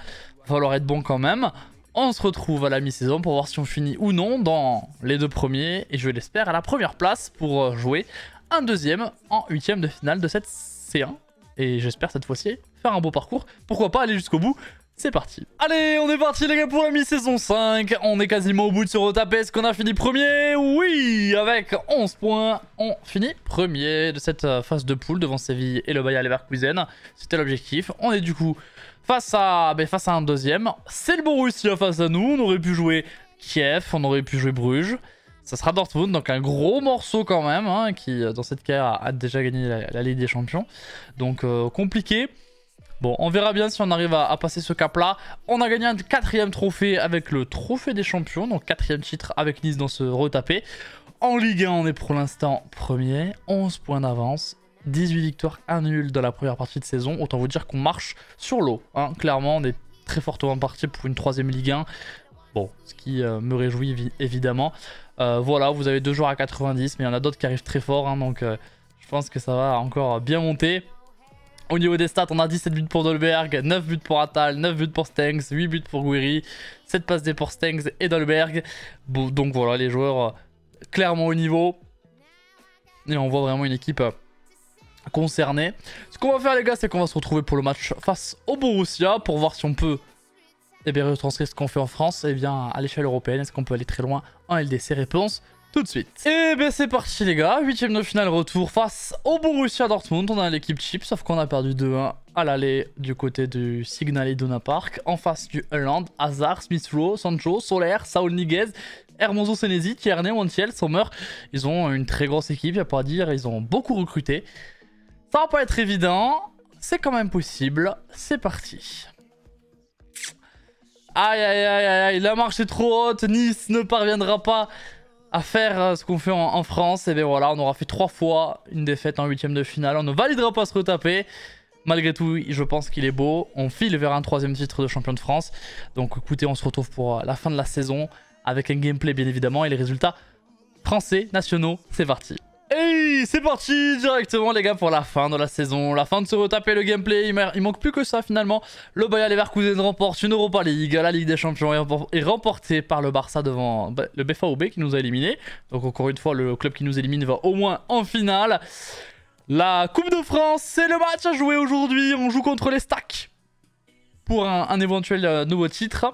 Va falloir être bon quand même. On se retrouve à la mi-saison pour voir si on finit ou non dans les deux premiers et je l'espère à la première place pour jouer un deuxième en huitième de finale de cette C1. Et j'espère cette fois-ci faire un beau parcours. Pourquoi pas aller jusqu'au bout c'est parti. Allez, on est parti les gars pour la mi-saison 5. On est quasiment au bout de ce retapé. Est-ce qu'on a fini premier Oui, avec 11 points, on finit premier de cette euh, phase de poule devant Séville et le Bayer Leverkusen. C'était l'objectif. On est du coup face à, ben, face à un deuxième. C'est le Borussia face à nous. On aurait pu jouer Kiev, on aurait pu jouer Bruges. Ça sera Dortmund, donc un gros morceau quand même, hein, qui euh, dans cette carrière a déjà gagné la, Ligue des Champions. Donc euh, compliqué. Bon, on verra bien si on arrive à, passer ce cap-là. On a gagné un quatrième trophée avec le Trophée des Champions, donc quatrième titre avec Nice dans ce retapé. En Ligue 1, on est pour l'instant premier, 11 points d'avance. 18 victoires, 1 nul dans la première partie de saison. Autant vous dire qu'on marche sur l'eau. Hein. Clairement, on est très fortement parti pour une troisième Ligue 1. Bon, ce qui euh, me réjouit évidemment. Euh, voilà, vous avez deux joueurs à 90, mais il y en a d'autres qui arrivent très fort. Hein, donc euh, je pense que ça va encore bien monter. Au niveau des stats, on a 17 buts pour Dolberg, 9 buts pour Atal, 9 buts pour Stengs, 8 buts pour Guiri, 7 passes des pour Stengs et Dolberg. donc voilà, les joueurs euh, clairement au niveau. Et on voit vraiment une équipe concernée. Ce qu'on va faire les gars, c'est qu'on va se retrouver pour le match face au Borussia pour voir si on peut et eh bien, retranscrire ce qu'on fait en France et eh bien, à l'échelle européenne Est-ce qu'on peut aller très loin en LDC Réponse tout de suite. Et eh bien c'est parti les gars, huitième de finale retour face au Borussia Dortmund. On a l'équipe chip, sauf qu'on a perdu 2-1 à l'aller du côté du Signal Iduna Park. En face du Holland, Hazard, Smith Rowe, Sancho, Soler, Saul Niguez, Hermoso Senesi, Tierney, Montiel, Sommer. Ils ont une très grosse équipe, il a pas à dire, ils ont beaucoup recruté. Ça va pas être évident, c'est quand même possible, c'est parti. Aïe, aïe, aïe, aïe, la marche est trop haute. Nice ne parviendra pas à faire euh, ce qu'on fait en, France. Et ben voilà, on aura fait trois fois une défaite en huitième de finale. On ne validera pas se retaper. Malgré tout, je pense qu'il est beau. On file vers un troisième titre de champion de France. Donc écoutez, on se retrouve pour euh, la fin de la saison avec un gameplay bien évidemment et les résultats français, nationaux. C'est parti. Et c'est parti directement les gars pour la fin de la saison, la fin de se retaper le gameplay, il, manque plus que ça finalement. Le Bayern Leverkusen remporte une Europa League, la Ligue des Champions est remportée par le Barça devant bah, le BFAOB qui nous a éliminés. Donc encore une fois, le club qui nous élimine va au moins en finale. La Coupe de France, c'est le match à jouer aujourd'hui, on joue contre les Stacks pour un, éventuel euh, nouveau titre,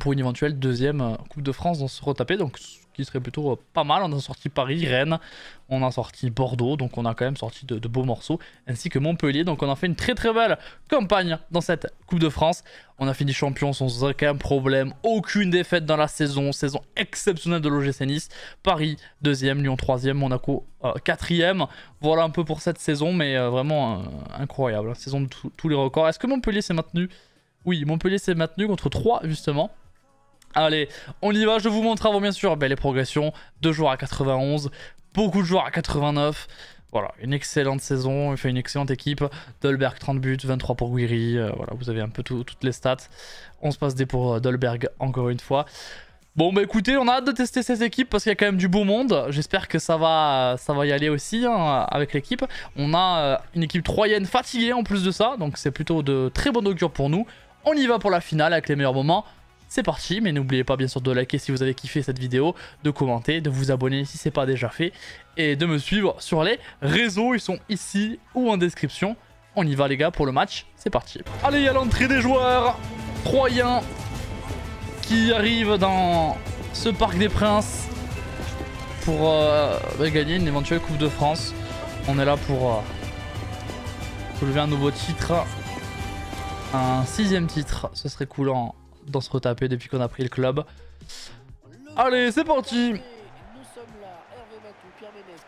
pour une éventuelle deuxième euh, Coupe de France dans se retaper, donc serait plutôt euh, pas mal. On a sorti Paris, Rennes, on a sorti Bordeaux, donc on a quand même sorti de, beaux morceaux, ainsi que Montpellier. Donc on a fait une très très belle campagne dans cette Coupe de France. On a fini champion sans aucun problème, aucune défaite dans la saison, saison exceptionnelle de l'OGC Nice. Paris deuxième, Lyon troisième, Monaco 4 euh, quatrième. Voilà un peu pour cette saison, mais euh, vraiment incroyable, saison de tous les records. Est-ce que Montpellier s'est maintenu oui, Montpellier s'est maintenu contre 3 justement. Allez, on y va, je vous montre avant bien sûr les progressions. Deux joueurs à 91, beaucoup de joueurs à 89. Voilà, une excellente saison, il fait une excellente équipe. Dolberg 30 buts, 23 pour Guiri, euh, voilà, vous avez un peu toutes les stats. On se passe des pour euh, Dolberg encore une fois. Bon bah écoutez, on a hâte de tester ces équipes parce qu'il y a quand même du beau monde. J'espère que ça va, ça va y aller aussi hein, avec l'équipe. On a euh, une équipe troyenne fatiguée en plus de ça, donc c'est plutôt de très bonnes augure pour nous. On y va pour la finale avec les meilleurs moments c'est parti. Mais n'oubliez pas bien sûr de liker si vous avez kiffé cette vidéo, de commenter, de vous abonner si c'est pas déjà fait et de me suivre sur les réseaux. Ils sont ici ou en description. On y va les gars pour le match, c'est parti. Allez, à l'entrée des joueurs, croyants qui arrive dans ce Parc des Princes pour euh, bah, gagner une éventuelle Coupe de France. On est là pour euh, soulever un nouveau titre, un sixième titre, ce serait cool en, dans ce retaper depuis qu'on a pris le club. Allez, c'est parti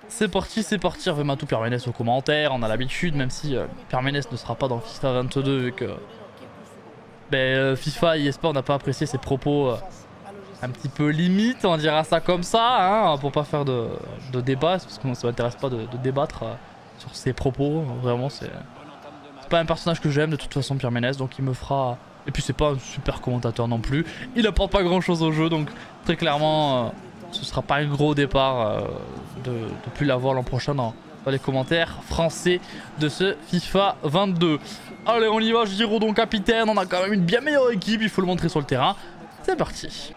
c'est parti, c'est parti, Matou Pierre Ménès au commentaires, on a l'habitude, même si euh, Pierre Ménès ne sera pas dans FIFA 22 vu que ben, euh, FIFA e On n'a pas apprécié ses propos euh, un petit peu limite, on dira ça comme ça, hein, pour pas faire de, de débat, parce que ça m'intéresse pas de, débattre sur ses propos, vraiment c'est pas un personnage que j'aime de toute façon Ménès donc il me fera et puis c'est pas un super commentateur non plus. Il apporte pas grand chose au jeu, donc très clairement, euh, ce sera pas un gros départ euh, de, de, plus l'avoir l'an prochain dans, les commentaires français de ce FIFA 22. Allez, on y va, Giroud donc capitaine. On a quand même une bien meilleure équipe, il faut le montrer sur le terrain. C'est parti.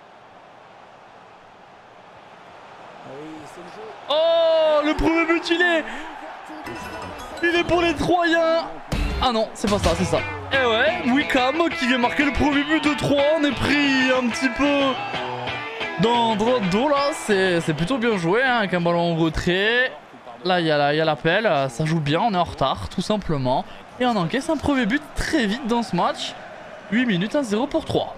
Oh, le premier but, il est... Il est pour les Troyens Ah non, c'est pas ça, c'est ça oui eh ouais, qui vient marquer le premier but de 3. On est pris un petit peu dans, droit le dos là. C'est plutôt bien joué hein, avec un ballon en retrait. Là, il y a l'appel. ça joue bien. On est en retard, tout simplement. Et on encaisse un premier but très vite dans ce match. 8 minutes à 0 pour 3.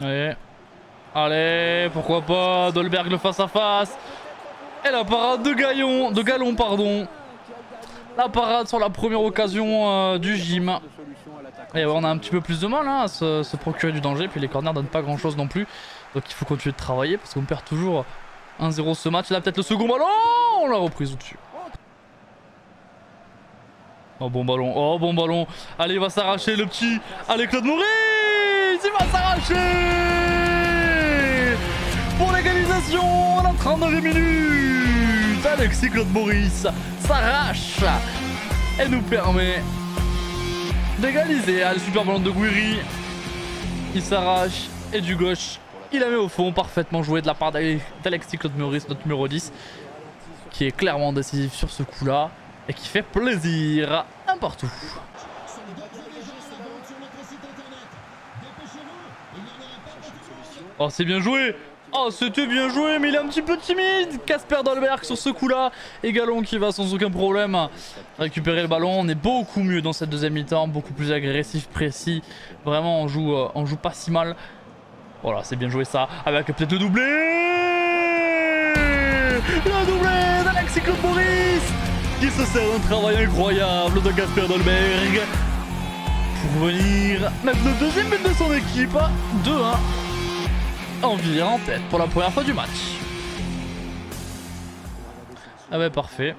Allez. Allez, pourquoi pas Dolberg le face à face. Et la parade de Gaillon, de Gallon, pardon. La parade sur la première occasion euh, du gym. Et on a un petit peu plus de mal hein, à se, procurer du danger. Puis les corners donnent pas grand chose non plus. Donc il faut continuer de travailler parce qu'on perd toujours 1-0 ce match. Là peut-être le second ballon. On l'a reprise au-dessus. Oh bon ballon, oh bon ballon. Allez, il va s'arracher le petit. Allez, Claude Maurice, il va s'arracher pour l'égalisation à la 39 minutes. Alexis Claude Maurice s'arrache et nous permet d'égaliser. à le super ballon de Guiri. Il s'arrache et du gauche, il la met au fond. Parfaitement joué de la part d'Alexis Claude Maurice, notre numéro 10, qui est clairement décisif sur ce coup-là et qui fait plaisir un partout. Oh, c'est bien joué Oh, c'était bien joué, mais il est un petit peu timide. Casper Dolberg sur ce coup-là. Et Galon qui va sans aucun problème récupérer le ballon. On est beaucoup mieux dans cette deuxième mi-temps, beaucoup plus agressif, précis. Vraiment, on joue, euh, on joue pas si mal. Voilà, c'est bien joué ça. Avec peut-être le doublé. Le doublé d'Alexis qui se sert d'un travail incroyable de Casper Dolberg pour venir mettre le deuxième but de son équipe. 2-1. Hein vient en tête pour la première fois du match. Ah ouais ben, parfait.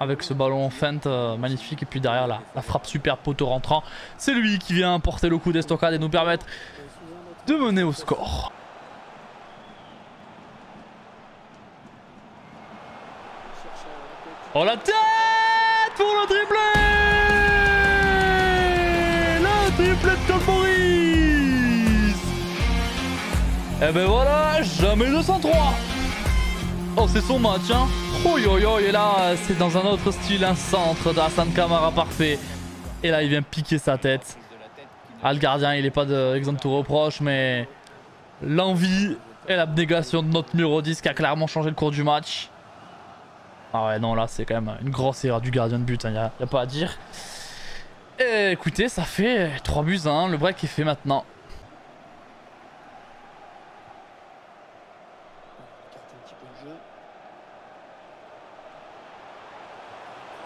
Avec ce ballon en feinte euh, magnifique et puis derrière la, frappe super poteau rentrant. C'est lui qui vient porter le coup d'estocade et nous permettre de mener au score. Oh la tête pour le triplé Et eh ben voilà, jamais 203 Oh, c'est son match, hein Oh yo et là, c'est dans un autre style, un centre d'Hassan Kamara parfait. Et là, il vient piquer sa tête. Ah, le gardien, il est pas d'exemple de, tout reproche, mais l'envie et l'abnégation de notre numéro 10 qui a clairement changé le cours du match. Ah ouais, non, là, c'est quand même une grosse erreur du gardien de but, hein, n'y a, pas à dire. Et eh, écoutez, ça fait 3 buts hein, le break est fait maintenant.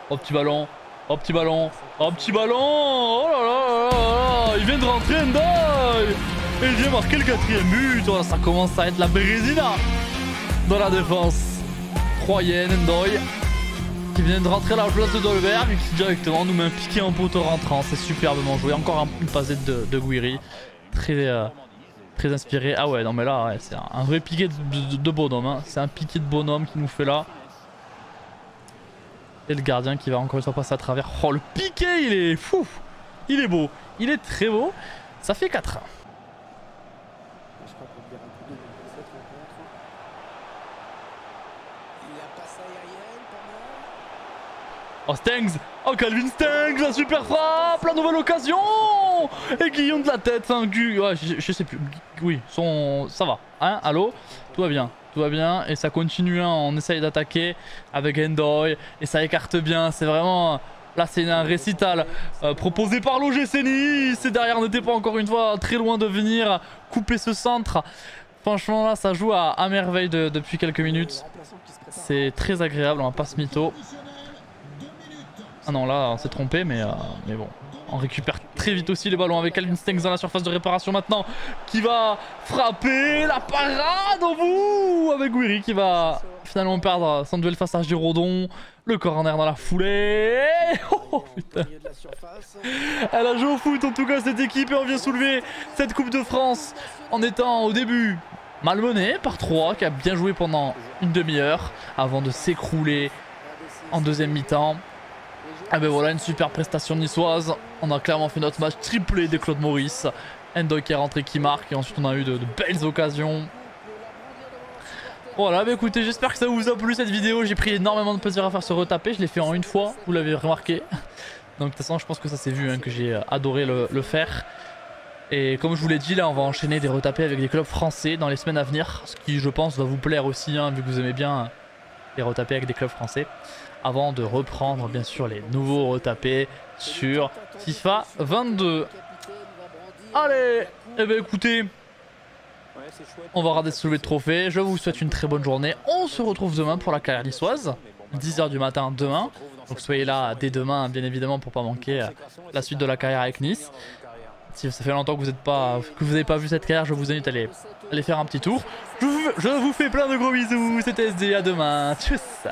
Oh petit ballon. Oh petit ballon. Oh petit ballon. Oh là là, là, là. Il vient de rentrer Ndai. Et il vient marquer le quatrième but. Oh, ça commence à être la Brésilina dans la défense. Troyenne Ndoy qui vient de rentrer à la place de Dolberg et qui directement nous met un piqué en poteau rentrant. C'est superbement joué. Encore une passée de, de Guiri. Très, euh, très inspiré. Ah ouais, non mais là, ouais, c'est un, vrai piqué de, de bonhomme. Hein. C'est un piqué de bonhomme qui nous fait là. Et le gardien qui va encore une fois passer à travers. Oh, le piqué, il est fou Il est beau. Il est très beau. Ça fait 4 Oh Stengs Oh Calvin Stengs La super frappe La nouvelle occasion Et Guillaume de la tête, Un hein, je, sais plus. Oui, son... ça va. Hein Allô Tout va bien va bien. Et ça continue, hein. on essaye d'attaquer avec Endoy, et ça écarte bien, c'est vraiment... Là, c'est un récital euh, proposé par l'OGC C'est derrière, n'était pas encore une fois très loin de venir couper ce centre. Franchement, là, ça joue à, merveille depuis quelques minutes. C'est très agréable, on va pas se mytho. Ah non, là, on s'est trompé, mais, euh, mais bon, on récupère très vite aussi les ballons avec Alvin Stengs dans la surface de réparation maintenant qui va frapper la parade au bout avec Guiri qui va finalement perdre son duel face à Girodon. Le corner dans la foulée. Oh Elle a joué au foot en tout cas cette équipe et on vient soulever cette Coupe de France en étant au début malmené par 3 qui a bien joué pendant une demi-heure avant de s'écrouler en deuxième mi-temps. Ah ben voilà, une super prestation niçoise. On a clairement fait notre match triplé de Claude Maurice. Endo qui est rentré, qui marque. Et ensuite, on a eu de, belles occasions. Voilà, bah écoutez, j'espère que ça vous a plu cette vidéo. J'ai pris énormément de plaisir à faire ce retaper. Je l'ai fait en une fois, vous l'avez remarqué. Donc de toute façon, je pense que ça s'est vu, hein, que j'ai euh, adoré le, faire. Et comme je vous l'ai dit, là, on va enchaîner des retapés avec des clubs français dans les semaines à venir. Ce qui, je pense, va vous plaire aussi, hein, vu que vous aimez bien euh, les retapés avec des clubs français avant de reprendre bien sûr les nouveaux retapés sur FIFA 22. Allez, et eh bien écoutez, on va regarder soulever de trophée. Je vous souhaite une très bonne journée. On se retrouve demain pour la carrière niçoise, 10h du matin demain. Donc soyez là dès demain, bien évidemment, pour pas manquer la suite de la carrière avec Nice. Si ça fait longtemps que vous n'avez pas, que vous pas vu cette carrière, je vous invite à aller, faire un petit tour. Je vous, je vous fais plein de gros bisous. C'était SD, à demain. Tchuss